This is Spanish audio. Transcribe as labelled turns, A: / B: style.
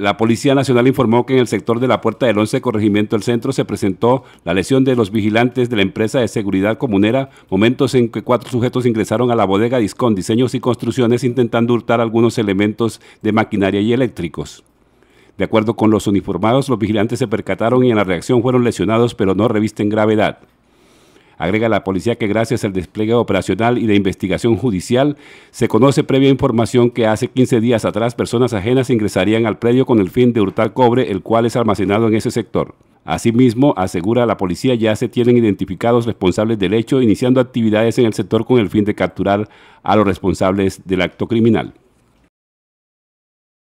A: La Policía Nacional informó que en el sector de la Puerta del 11 Corregimiento del Centro se presentó la lesión de los vigilantes de la empresa de seguridad comunera, momentos en que cuatro sujetos ingresaron a la bodega Discon Diseños y Construcciones intentando hurtar algunos elementos de maquinaria y eléctricos. De acuerdo con los uniformados, los vigilantes se percataron y en la reacción fueron lesionados, pero no revisten gravedad. Agrega la policía que gracias al despliegue operacional y de investigación judicial se conoce previa información que hace 15 días atrás personas ajenas ingresarían al predio con el fin de hurtar cobre, el cual es almacenado en ese sector. Asimismo, asegura la policía ya se tienen identificados responsables del hecho, iniciando actividades en el sector con el fin de capturar a los responsables del acto criminal.